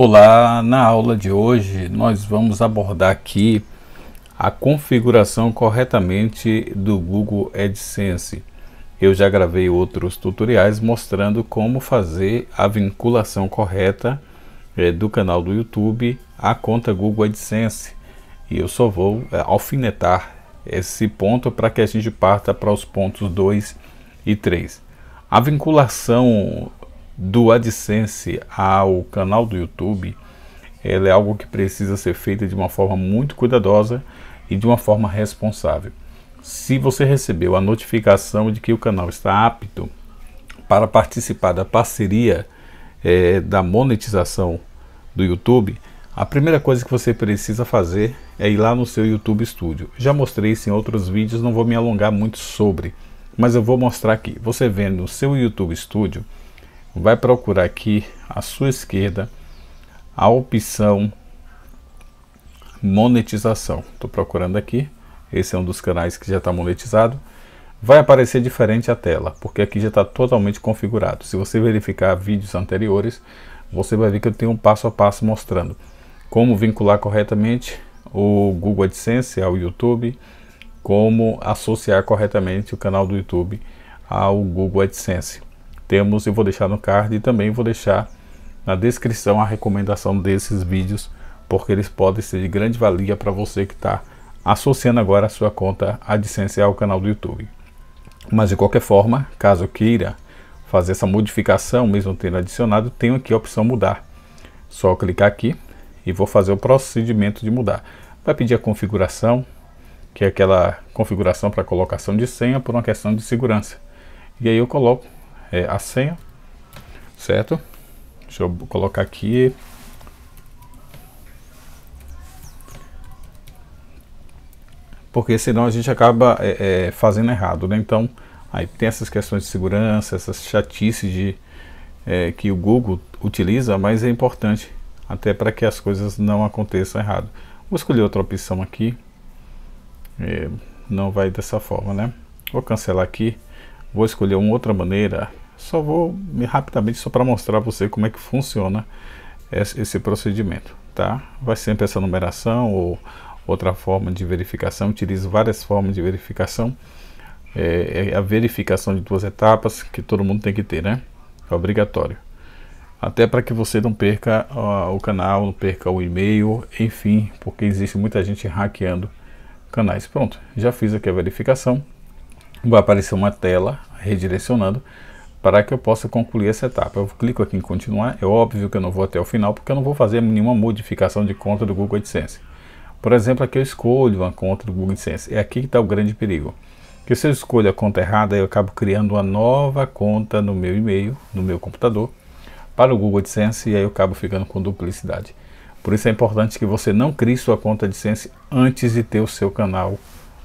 Olá, na aula de hoje nós vamos abordar aqui a configuração corretamente do Google AdSense. Eu já gravei outros tutoriais mostrando como fazer a vinculação correta é, do canal do YouTube à conta Google AdSense. E eu só vou é, alfinetar esse ponto para que a gente parta para os pontos 2 e 3. A vinculação do AdSense ao canal do YouTube, ela é algo que precisa ser feita de uma forma muito cuidadosa e de uma forma responsável. Se você recebeu a notificação de que o canal está apto para participar da parceria é, da monetização do YouTube, a primeira coisa que você precisa fazer é ir lá no seu YouTube Studio. Já mostrei isso em outros vídeos, não vou me alongar muito sobre, mas eu vou mostrar aqui. Você vendo no seu YouTube Studio, vai procurar aqui à sua esquerda a opção monetização. Estou procurando aqui, esse é um dos canais que já está monetizado. Vai aparecer diferente a tela, porque aqui já está totalmente configurado. Se você verificar vídeos anteriores, você vai ver que eu tenho um passo a passo mostrando como vincular corretamente o Google AdSense ao YouTube, como associar corretamente o canal do YouTube ao Google AdSense temos, eu vou deixar no card e também vou deixar na descrição a recomendação desses vídeos, porque eles podem ser de grande valia para você que está associando agora a sua conta AdSense ao canal do YouTube. Mas de qualquer forma, caso queira fazer essa modificação, mesmo tendo adicionado, tenho aqui a opção mudar. Só clicar aqui e vou fazer o procedimento de mudar. Vai pedir a configuração, que é aquela configuração para colocação de senha por uma questão de segurança. E aí eu coloco é a senha, certo? Deixa eu colocar aqui. Porque senão a gente acaba é, é, fazendo errado, né? Então, aí tem essas questões de segurança, essas chatices de, é, que o Google utiliza, mas é importante até para que as coisas não aconteçam errado. Vou escolher outra opção aqui. É, não vai dessa forma, né? Vou cancelar aqui. Vou escolher uma outra maneira. Só vou rapidamente só para mostrar a você como é que funciona esse procedimento, tá? Vai sempre essa numeração ou outra forma de verificação. Utilizo várias formas de verificação. É, é, a verificação de duas etapas que todo mundo tem que ter, né? É obrigatório. Até para que você não perca ó, o canal, não perca o e-mail, enfim, porque existe muita gente hackeando canais. Pronto, já fiz aqui a verificação vai aparecer uma tela redirecionando para que eu possa concluir essa etapa. Eu clico aqui em continuar, é óbvio que eu não vou até o final, porque eu não vou fazer nenhuma modificação de conta do Google AdSense. Por exemplo, aqui eu escolho uma conta do Google AdSense, é aqui que está o grande perigo. Porque se eu escolho a conta errada, eu acabo criando uma nova conta no meu e-mail, no meu computador, para o Google AdSense, e aí eu acabo ficando com duplicidade. Por isso é importante que você não crie sua conta AdSense antes de ter o seu canal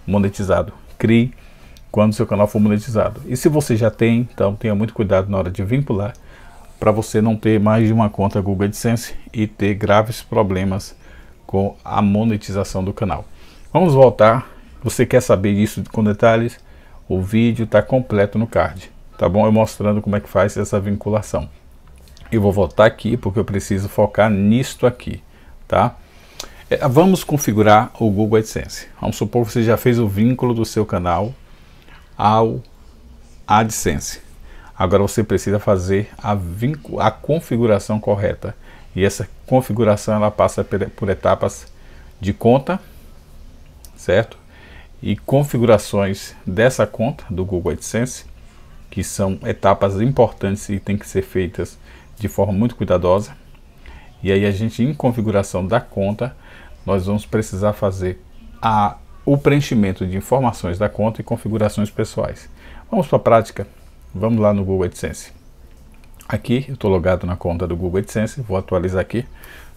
monetizado. Crie quando seu canal for monetizado. E se você já tem, então tenha muito cuidado na hora de vincular para você não ter mais de uma conta Google AdSense e ter graves problemas com a monetização do canal. Vamos voltar. Você quer saber disso com detalhes? O vídeo está completo no card, tá bom? Eu mostrando como é que faz essa vinculação. Eu vou voltar aqui porque eu preciso focar nisto aqui, tá? É, vamos configurar o Google AdSense. Vamos supor que você já fez o vínculo do seu canal ao AdSense. Agora você precisa fazer a, a configuração correta. E essa configuração ela passa por etapas de conta, certo? E configurações dessa conta do Google AdSense, que são etapas importantes e tem que ser feitas de forma muito cuidadosa. E aí a gente em configuração da conta, nós vamos precisar fazer a o preenchimento de informações da conta e configurações pessoais. Vamos para a prática? Vamos lá no Google AdSense. Aqui eu estou logado na conta do Google AdSense, vou atualizar aqui,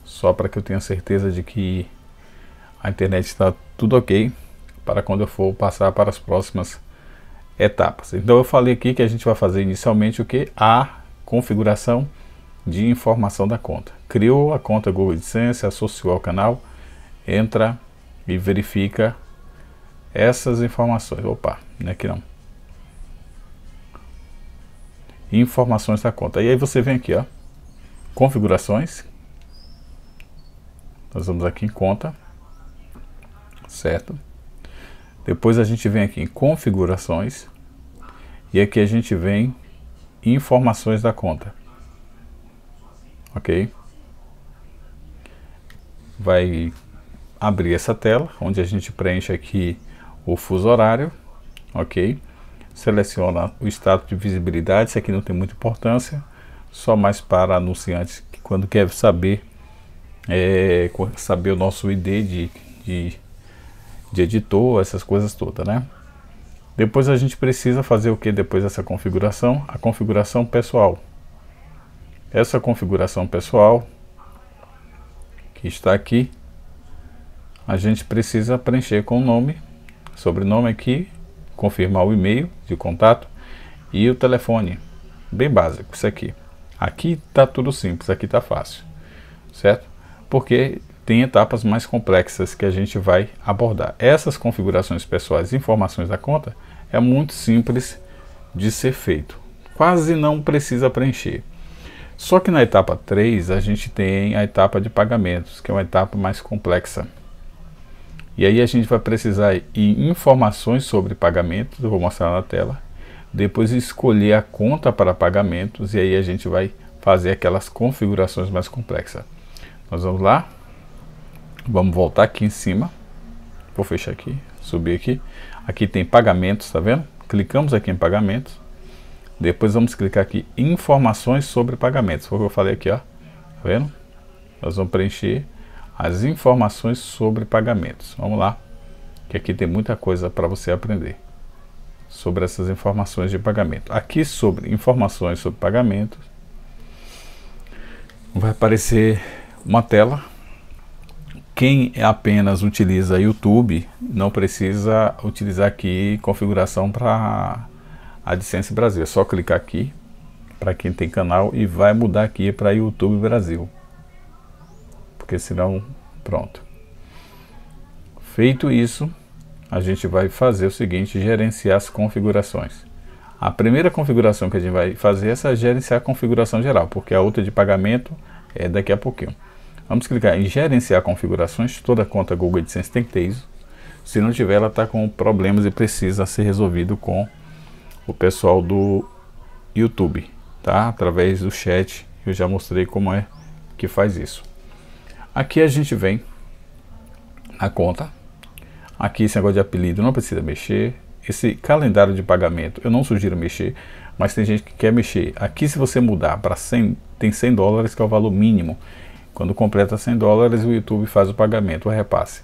só para que eu tenha certeza de que a internet está tudo ok para quando eu for passar para as próximas etapas. Então eu falei aqui que a gente vai fazer inicialmente o que? A configuração de informação da conta. Criou a conta Google AdSense, associou ao canal, entra e verifica essas informações. Opa, né, aqui não. Informações da conta. E aí você vem aqui, ó, configurações. Nós vamos aqui em conta, certo? Depois a gente vem aqui em configurações e aqui a gente vem informações da conta. OK? Vai abrir essa tela onde a gente preenche aqui o fuso horário, ok? Seleciona o status de visibilidade, isso aqui não tem muita importância, só mais para anunciantes que quando quer saber, é, saber o nosso ID de, de, de editor, essas coisas todas, né? Depois a gente precisa fazer o que depois dessa configuração? A configuração pessoal. Essa configuração pessoal, que está aqui, a gente precisa preencher com o nome sobrenome aqui, confirmar o e-mail de contato e o telefone. Bem básico isso aqui. Aqui tá tudo simples, aqui tá fácil, certo? Porque tem etapas mais complexas que a gente vai abordar. Essas configurações pessoais e informações da conta é muito simples de ser feito. Quase não precisa preencher. Só que na etapa 3 a gente tem a etapa de pagamentos, que é uma etapa mais complexa. E aí a gente vai precisar de informações sobre pagamentos, eu vou mostrar na tela. Depois escolher a conta para pagamentos e aí a gente vai fazer aquelas configurações mais complexas. Nós vamos lá, vamos voltar aqui em cima, vou fechar aqui, subir aqui. Aqui tem pagamentos, tá vendo? Clicamos aqui em pagamentos. Depois vamos clicar aqui informações sobre pagamentos. Foi o que eu falei aqui, ó. Tá vendo? Nós vamos preencher as informações sobre pagamentos. Vamos lá, que aqui tem muita coisa para você aprender sobre essas informações de pagamento. Aqui sobre informações sobre pagamentos vai aparecer uma tela. Quem é apenas utiliza YouTube não precisa utilizar aqui configuração para AdSense Brasil. É só clicar aqui para quem tem canal e vai mudar aqui para YouTube Brasil porque senão, pronto. Feito isso, a gente vai fazer o seguinte, gerenciar as configurações. A primeira configuração que a gente vai fazer é essa gerenciar a configuração geral, porque a outra de pagamento é daqui a pouquinho. Vamos clicar em gerenciar configurações, toda conta Google AdSense tem que ter isso. Se não tiver, ela está com problemas e precisa ser resolvido com o pessoal do YouTube, tá? Através do chat, eu já mostrei como é que faz isso. Aqui a gente vem na conta. Aqui esse negócio de apelido não precisa mexer. Esse calendário de pagamento eu não sugiro mexer, mas tem gente que quer mexer. Aqui se você mudar para 100, tem 100 dólares que é o valor mínimo. Quando completa 100 dólares o YouTube faz o pagamento, o repasse.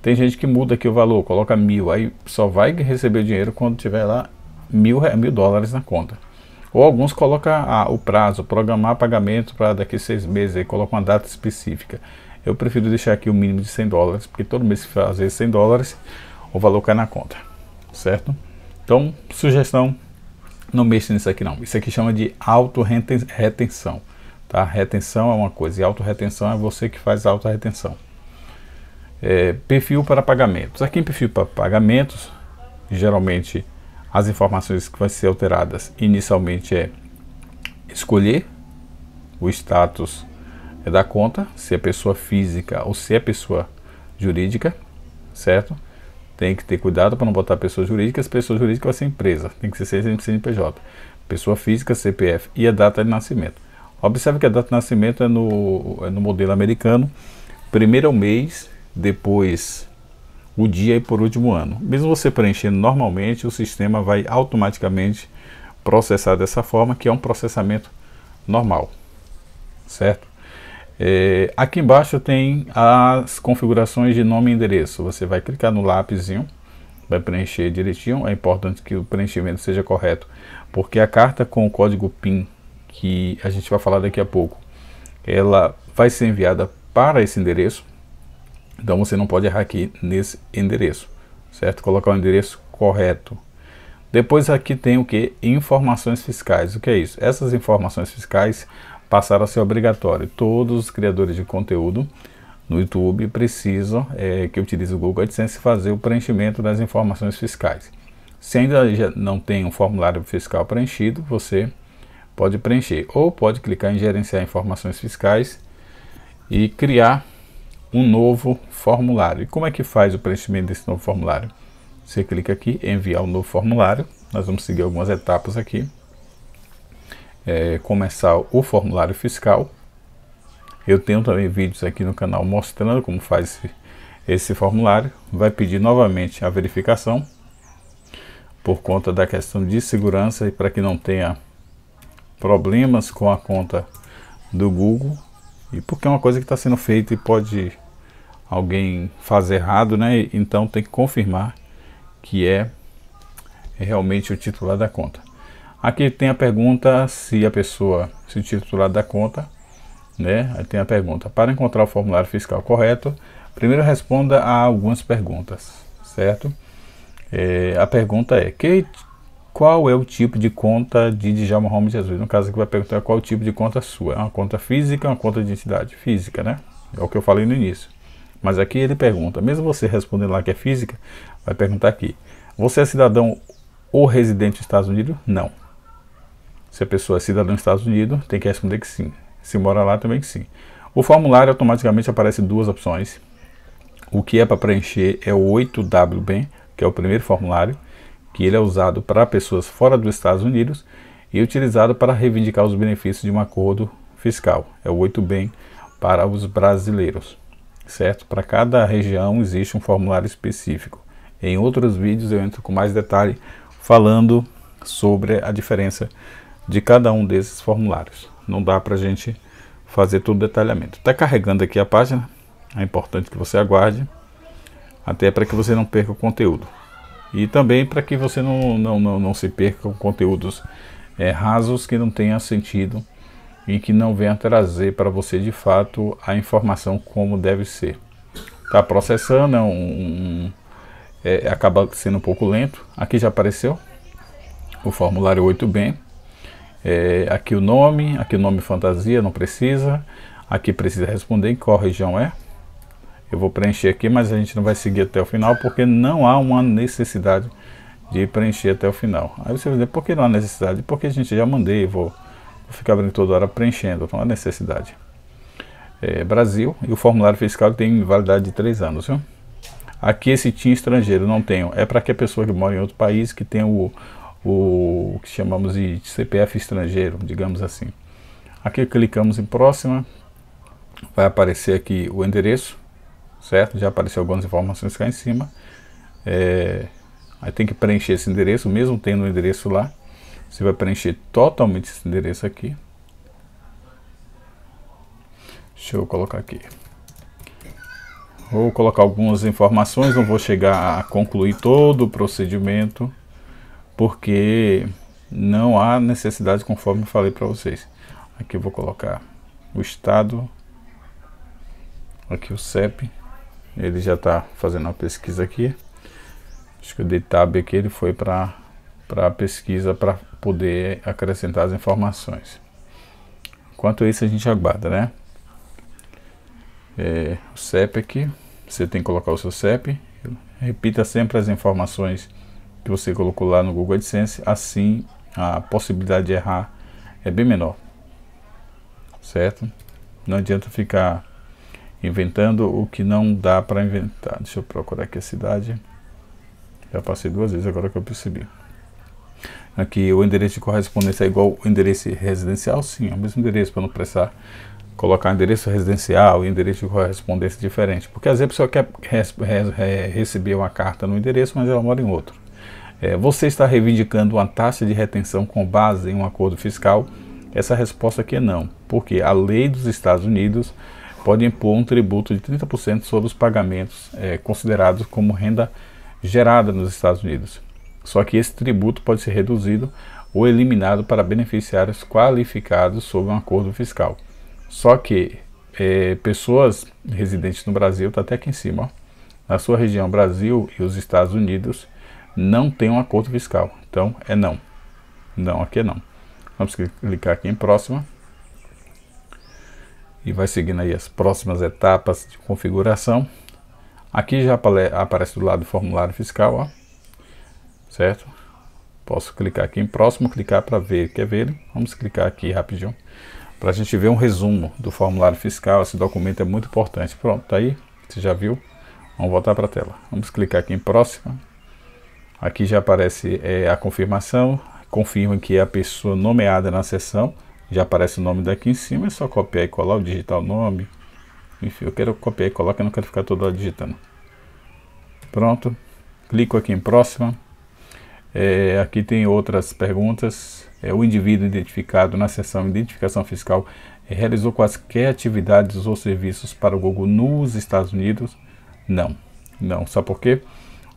Tem gente que muda aqui o valor, coloca mil, aí só vai receber dinheiro quando tiver lá mil, mil dólares na conta. Ou alguns colocam ah, o prazo, programar pagamento para daqui seis meses, aí colocam uma data específica eu prefiro deixar aqui o um mínimo de 100 dólares, porque todo mês que fazer 100 dólares, o valor cai na conta, certo? Então, sugestão, não mexa nisso aqui não. Isso aqui chama de auto-retenção, tá? Retenção é uma coisa e auto-retenção é você que faz auto-retenção. É, perfil para pagamentos. Aqui em perfil para pagamentos, geralmente as informações que vão ser alteradas inicialmente é escolher o status é dar conta, se é pessoa física ou se é pessoa jurídica, certo? Tem que ter cuidado para não botar pessoa jurídica, se pessoa jurídica vai ser empresa, tem que ser CNPJ. Pessoa física, CPF e a data de nascimento. Observe que a data de nascimento é no, é no modelo americano, primeiro é o mês, depois o dia e por último ano. Mesmo você preenchendo normalmente, o sistema vai automaticamente processar dessa forma, que é um processamento normal, certo? É, aqui embaixo tem as configurações de nome e endereço. Você vai clicar no lápisinho, vai preencher direitinho. É importante que o preenchimento seja correto, porque a carta com o código PIN, que a gente vai falar daqui a pouco, ela vai ser enviada para esse endereço. Então você não pode errar aqui nesse endereço, certo? Colocar o endereço correto. Depois aqui tem o que? Informações fiscais. O que é isso? Essas informações fiscais passaram a ser obrigatório. Todos os criadores de conteúdo no YouTube precisam é, que utilize o Google AdSense fazer o preenchimento das informações fiscais. Se ainda não tem um formulário fiscal preenchido, você pode preencher ou pode clicar em gerenciar informações fiscais e criar um novo formulário. E como é que faz o preenchimento desse novo formulário? Você clica aqui, enviar um novo formulário. Nós vamos seguir algumas etapas aqui é, começar o formulário fiscal. Eu tenho também vídeos aqui no canal mostrando como faz esse, esse formulário. Vai pedir novamente a verificação por conta da questão de segurança e para que não tenha problemas com a conta do Google e porque é uma coisa que está sendo feita e pode alguém fazer errado, né? Então tem que confirmar que é realmente o titular da conta. Aqui tem a pergunta se a pessoa se titular da conta, né? Aí tem a pergunta: para encontrar o formulário fiscal correto, primeiro responda a algumas perguntas, certo? É, a pergunta é: que, qual é o tipo de conta de Djalma Holmes Jesus? No caso aqui vai perguntar qual é o tipo de conta sua. É uma conta física, uma conta de entidade física, né? É o que eu falei no início. Mas aqui ele pergunta, mesmo você respondendo lá que é física, vai perguntar aqui: você é cidadão ou residente dos Estados Unidos? Não. Se a pessoa é cidadã dos Estados Unidos, tem que responder que sim. Se mora lá, também que sim. O formulário automaticamente aparece duas opções. O que é para preencher é o 8WBEN, que é o primeiro formulário, que ele é usado para pessoas fora dos Estados Unidos e utilizado para reivindicar os benefícios de um acordo fiscal. É o 8BEN para os brasileiros, certo? Para cada região existe um formulário específico. Em outros vídeos eu entro com mais detalhe falando sobre a diferença de cada um desses formulários. Não dá para a gente fazer todo o detalhamento. Está carregando aqui a página, é importante que você aguarde, até para que você não perca o conteúdo. E também para que você não, não, não, não se perca com conteúdos é, rasos que não tenham sentido e que não venham trazer para você de fato a informação como deve ser. Está processando, é um, um é, acaba sendo um pouco lento. Aqui já apareceu o formulário 8B. É, aqui o nome, aqui o nome fantasia, não precisa. Aqui precisa responder em qual região é. Eu vou preencher aqui, mas a gente não vai seguir até o final porque não há uma necessidade de preencher até o final. Aí você vai dizer, por que não há necessidade? Porque a gente já mandei, vou, vou ficar abrindo toda hora preenchendo, não há necessidade. É, Brasil, e o formulário fiscal tem validade de 3 anos, viu? Aqui esse TIM estrangeiro não tenho, é para que a pessoa que mora em outro país que tem o, o que chamamos de CPF estrangeiro, digamos assim. Aqui clicamos em próxima, vai aparecer aqui o endereço, certo? Já apareceu algumas informações cá em cima. É, aí tem que preencher esse endereço, mesmo tendo o endereço lá. Você vai preencher totalmente esse endereço aqui. Deixa eu colocar aqui. Vou colocar algumas informações, não vou chegar a concluir todo o procedimento porque não há necessidade, conforme eu falei para vocês. Aqui eu vou colocar o estado, aqui o CEP, ele já está fazendo uma pesquisa aqui. Acho que eu dei tab aqui, ele foi para a pesquisa para poder acrescentar as informações. Enquanto isso a gente aguarda, né? É, o CEP aqui, você tem que colocar o seu CEP. Repita sempre as informações que você colocou lá no Google AdSense, assim a possibilidade de errar é bem menor. Certo? Não adianta ficar inventando o que não dá para inventar. Deixa eu procurar aqui a cidade. Já passei duas vezes agora que eu percebi. Aqui o endereço de correspondência é igual o endereço residencial, sim, é o mesmo endereço para não precisar colocar endereço residencial e endereço de correspondência diferente. Porque às vezes a pessoa quer receber uma carta no endereço, mas ela mora em outro é, você está reivindicando uma taxa de retenção com base em um acordo fiscal? Essa resposta aqui é não, porque a lei dos Estados Unidos pode impor um tributo de 30% sobre os pagamentos é, considerados como renda gerada nos Estados Unidos. Só que esse tributo pode ser reduzido ou eliminado para beneficiários qualificados sob um acordo fiscal. Só que é, pessoas residentes no Brasil, está até aqui em cima, ó, na sua região Brasil e os Estados Unidos, não tem um acordo fiscal. Então é não. Não, aqui é não. Vamos clicar aqui em próxima. E vai seguindo aí as próximas etapas de configuração. Aqui já aparece do lado o formulário fiscal, ó. Certo? Posso clicar aqui em próximo, clicar para ver, quer ver? Vamos clicar aqui rapidinho para a gente ver um resumo do formulário fiscal. Esse documento é muito importante. Pronto, tá aí, você já viu. Vamos voltar para a tela. Vamos clicar aqui em próxima. Aqui já aparece é, a confirmação, confirma que é a pessoa nomeada na sessão, já aparece o nome daqui em cima, é só copiar e colar, digitar o nome. Enfim, eu quero copiar e colar, que eu não quero ficar toda hora digitando. Pronto, clico aqui em próxima. É, aqui tem outras perguntas. É, o indivíduo identificado na seção Identificação Fiscal realizou quaisquer atividades ou serviços para o Google nos Estados Unidos? Não, não. Sabe por quê?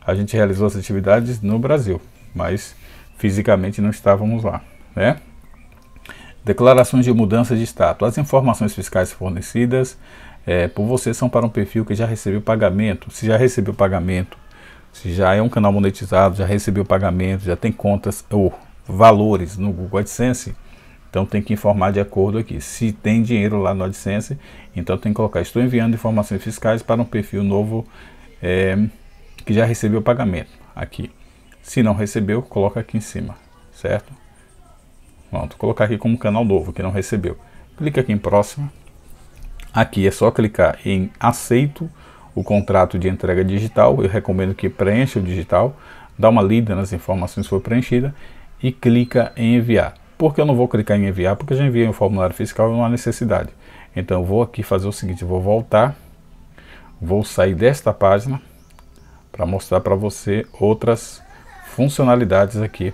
a gente realizou as atividades no Brasil, mas fisicamente não estávamos lá, né? Declarações de mudança de status. As informações fiscais fornecidas é, por você são para um perfil que já recebeu pagamento. Se já recebeu pagamento, se já é um canal monetizado, já recebeu pagamento, já tem contas ou valores no Google AdSense, então tem que informar de acordo aqui. Se tem dinheiro lá no AdSense, então tem que colocar: estou enviando informações fiscais para um perfil novo é, que já recebeu o pagamento aqui. Se não recebeu, coloca aqui em cima, certo? Pronto, colocar aqui como canal novo que não recebeu. Clica aqui em próxima. Aqui é só clicar em aceito o contrato de entrega digital. Eu recomendo que preencha o digital, dá uma lida nas informações que foi preenchida e clica em enviar. Por que eu não vou clicar em enviar? Porque eu já enviei um formulário fiscal e não há necessidade. Então eu vou aqui fazer o seguinte, vou voltar, vou sair desta página para mostrar para você outras funcionalidades aqui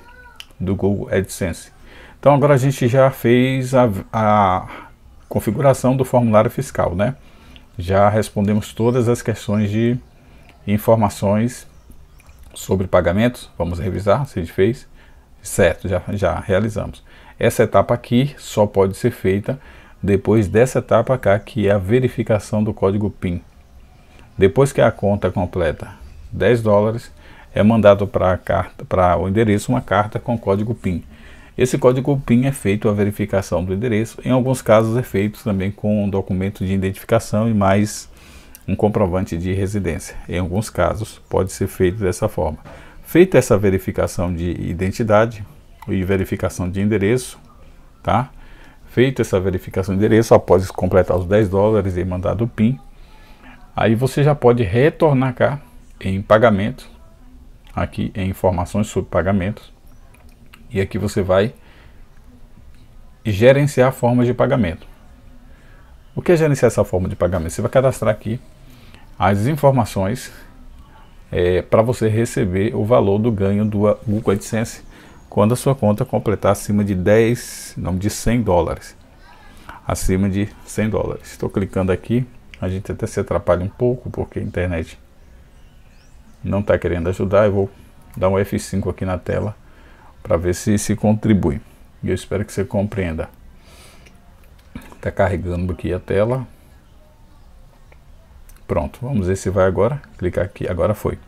do Google AdSense. Então agora a gente já fez a, a configuração do formulário fiscal, né? Já respondemos todas as questões de informações sobre pagamentos. Vamos revisar se a gente fez. Certo, já, já realizamos. Essa etapa aqui só pode ser feita depois dessa etapa cá, que é a verificação do código PIN. Depois que a conta completa 10 dólares, é mandado para o endereço uma carta com código PIN. Esse código PIN é feito a verificação do endereço, em alguns casos é feito também com um documento de identificação e mais um comprovante de residência. Em alguns casos pode ser feito dessa forma. Feita essa verificação de identidade e verificação de endereço, tá? Feita essa verificação de endereço, após completar os 10 dólares e mandado o PIN, aí você já pode retornar cá em pagamento, aqui em informações sobre pagamentos, e aqui você vai gerenciar formas de pagamento. O que é gerenciar essa forma de pagamento? Você vai cadastrar aqui as informações é, para você receber o valor do ganho do Google AdSense quando a sua conta completar acima de 10, não, de 100 dólares. Acima de 100 dólares. Estou clicando aqui, a gente até se atrapalha um pouco porque a internet não está querendo ajudar, eu vou dar um F5 aqui na tela para ver se se contribui. E eu espero que você compreenda. Está carregando aqui a tela. Pronto, vamos ver se vai agora. Clicar aqui, agora foi.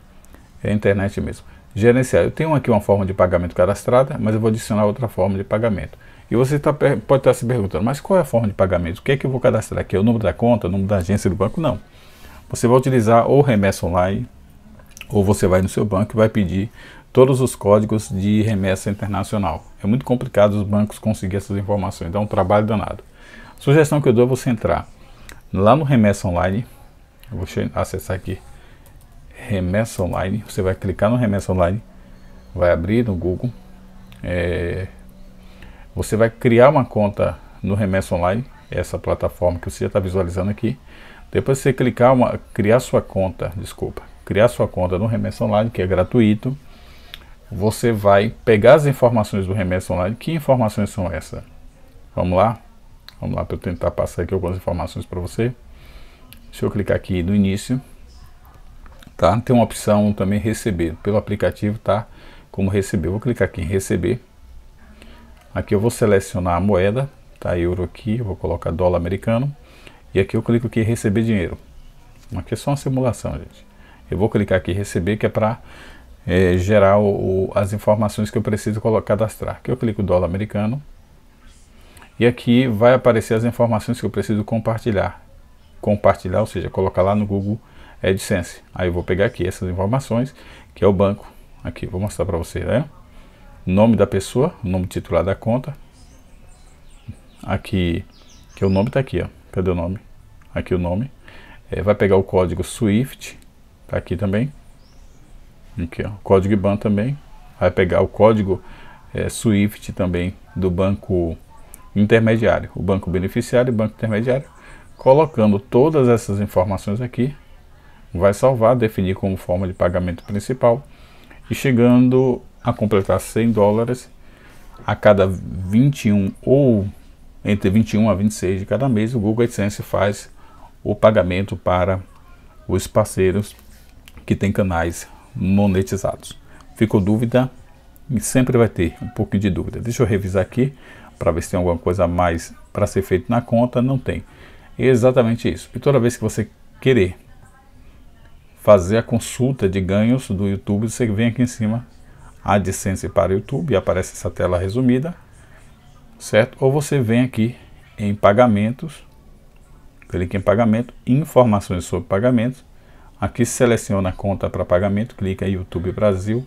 É a internet mesmo. Gerenciar. Eu tenho aqui uma forma de pagamento cadastrada, mas eu vou adicionar outra forma de pagamento. E você tá, pode estar tá se perguntando, mas qual é a forma de pagamento? O que é que eu vou cadastrar aqui? É o número da conta, o número da agência do banco? Não. Você vai utilizar ou remessa online, ou você vai no seu banco e vai pedir todos os códigos de remessa internacional. É muito complicado os bancos conseguir essas informações, dá um trabalho danado. A sugestão que eu dou é você entrar lá no Remessa Online, eu vou acessar aqui Remessa Online, você vai clicar no Remessa Online, vai abrir no Google, é, você vai criar uma conta no Remessa Online, essa plataforma que você já está visualizando aqui, depois você clicar uma, criar sua conta, desculpa, criar sua conta no Remessa Online, que é gratuito, você vai pegar as informações do Remessa Online. Que informações são essas? Vamos lá? Vamos lá para eu tentar passar aqui algumas informações para você. Deixa eu clicar aqui no início. Tá? Tem uma opção também receber pelo aplicativo, tá? Como receber. Eu vou clicar aqui em receber. Aqui eu vou selecionar a moeda, tá? Euro aqui, eu vou colocar dólar americano. E aqui eu clico aqui em receber dinheiro. Aqui é só uma simulação, gente. Eu vou clicar aqui receber, que é para é, gerar o, as informações que eu preciso colocar, cadastrar. Aqui eu clico dólar americano. E aqui vai aparecer as informações que eu preciso compartilhar. Compartilhar, ou seja, colocar lá no Google AdSense. Aí eu vou pegar aqui essas informações, que é o banco. Aqui, vou mostrar para você, né? Nome da pessoa, nome titular da conta. Aqui, que é o nome está aqui, ó. Cadê o nome? Aqui o nome. É, vai pegar o código SWIFT, Tá aqui também. Aqui, ó, código IBAN também. Vai pegar o código é, SWIFT também do banco intermediário, o banco beneficiário e banco intermediário. Colocando todas essas informações aqui, vai salvar, definir como forma de pagamento principal e chegando a completar 100 dólares a cada 21 ou entre 21 a 26 de cada mês, o Google AdSense faz o pagamento para os parceiros que tem canais monetizados. Ficou dúvida? E sempre vai ter um pouquinho de dúvida. Deixa eu revisar aqui para ver se tem alguma coisa a mais para ser feito na conta. Não tem. É exatamente isso. E toda vez que você querer fazer a consulta de ganhos do YouTube, você vem aqui em cima, AdSense para YouTube, aparece essa tela resumida, certo? Ou você vem aqui em pagamentos, clique em pagamento, informações sobre pagamentos, Aqui seleciona a conta para pagamento, clica em YouTube Brasil.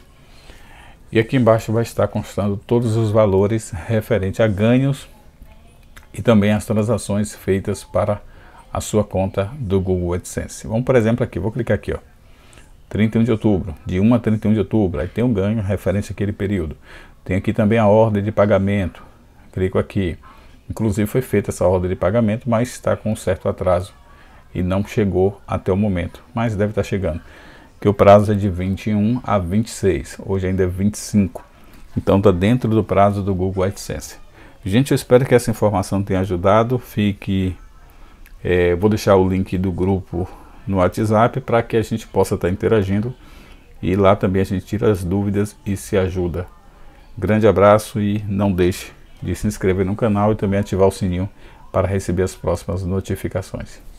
E aqui embaixo vai estar constando todos os valores referente a ganhos e também as transações feitas para a sua conta do Google AdSense. Vamos, por exemplo, aqui, vou clicar aqui, ó. 31 de outubro, de 1 a 31 de outubro, aí tem um ganho referente àquele período. Tem aqui também a ordem de pagamento. Clico aqui. Inclusive foi feita essa ordem de pagamento, mas está com um certo atraso e não chegou até o momento, mas deve estar tá chegando. Que o prazo é de 21 a 26, hoje ainda é 25. Então está dentro do prazo do Google AdSense. Gente, eu espero que essa informação tenha ajudado. Fique, é, vou deixar o link do grupo no WhatsApp para que a gente possa estar tá interagindo e lá também a gente tira as dúvidas e se ajuda. Grande abraço e não deixe de se inscrever no canal e também ativar o sininho para receber as próximas notificações.